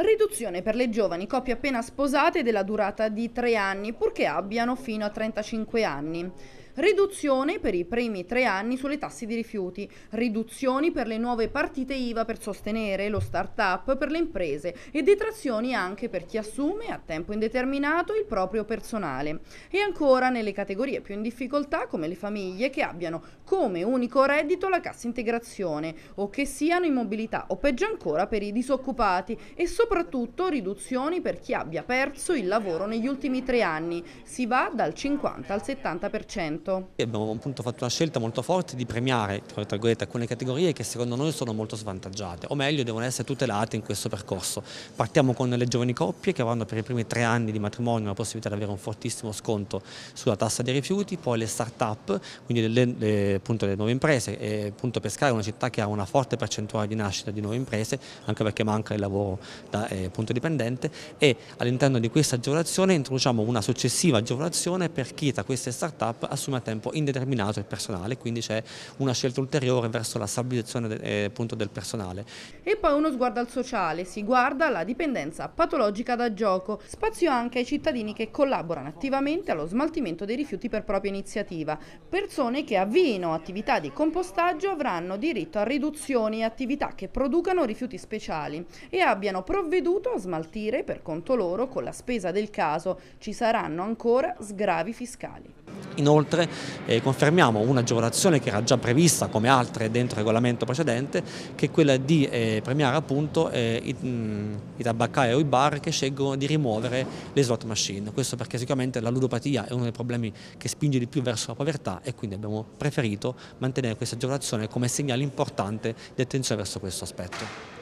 Riduzione per le giovani coppie appena sposate della durata di tre anni, purché abbiano fino a 35 anni riduzione per i primi tre anni sulle tasse di rifiuti, riduzioni per le nuove partite IVA per sostenere lo start-up per le imprese e detrazioni anche per chi assume a tempo indeterminato il proprio personale. E ancora nelle categorie più in difficoltà come le famiglie che abbiano come unico reddito la cassa integrazione o che siano in mobilità o peggio ancora per i disoccupati e soprattutto riduzioni per chi abbia perso il lavoro negli ultimi tre anni. Si va dal 50 al 70% punto? Certo. Abbiamo appunto fatto una scelta molto forte di premiare alcune categorie che secondo noi sono molto svantaggiate, o meglio devono essere tutelate in questo percorso. Partiamo con le giovani coppie che avranno per i primi tre anni di matrimonio la possibilità di avere un fortissimo sconto sulla tassa dei rifiuti, poi le start-up, quindi le, le, appunto le nuove imprese, e appunto Pescara è una città che ha una forte percentuale di nascita di nuove imprese, anche perché manca il lavoro da, eh, appunto dipendente, e all'interno di questa agevolazione introduciamo una successiva agevolazione per chi tra queste start-up assume a tempo indeterminato il personale, quindi c'è una scelta ulteriore verso la stabilizzazione eh, del personale. E poi uno sguardo al sociale, si guarda la dipendenza patologica da gioco, spazio anche ai cittadini che collaborano attivamente allo smaltimento dei rifiuti per propria iniziativa, persone che avviino attività di compostaggio avranno diritto a riduzioni e attività che producano rifiuti speciali e abbiano provveduto a smaltire per conto loro con la spesa del caso, ci saranno ancora sgravi fiscali. Inoltre eh, confermiamo un'agevolazione che era già prevista come altre dentro il regolamento precedente che è quella di eh, premiare appunto eh, i, mh, i, tabaccai o i bar che scelgono di rimuovere le slot machine. Questo perché sicuramente la ludopatia è uno dei problemi che spinge di più verso la povertà e quindi abbiamo preferito mantenere questa agevolazione come segnale importante di attenzione verso questo aspetto.